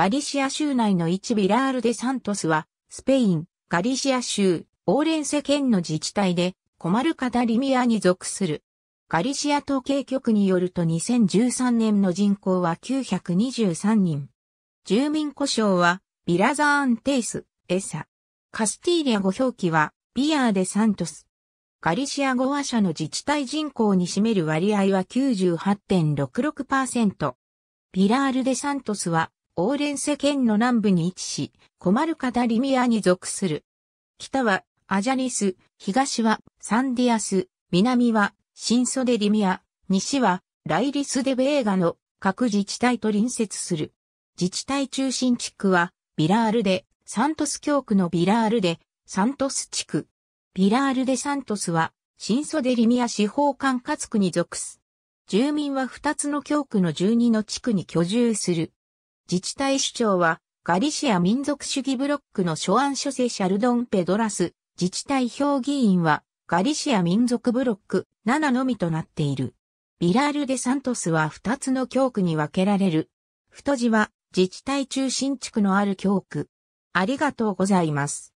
ガリシア州内の一ビラール・デ・サントスは、スペイン、ガリシア州、オーレンセ県の自治体で、コマルカ・ダ・リミアに属する。ガリシア統計局によると2013年の人口は923人。住民故障は、ビラザーンテイス、エサ。カスティーリア語表記は、ビアーデ・サントス。ガリシア語話者の自治体人口に占める割合は98.66%。ビラール・デ・サントスはオーレンセ県の南部に位置し、コマルカダリミアに属する。北はアジャニス、東はサンディアス、南はシンソデリミア、西はライリスデベーガの各自治体と隣接する。自治体中心地区はビラールで、サントス教区のビラールで、サントス地区。ビラールでサントスは、シンソデリミア司法管轄区に属す。住民は2つの教区の12の地区に居住する。自治体首長は、ガリシア民族主義ブロックの諸案書生シャルドン・ペドラス、自治体評議員は、ガリシア民族ブロック7のみとなっている。ビラール・デ・サントスは2つの教区に分けられる。太字は自治体中心地区のある教区。ありがとうございます。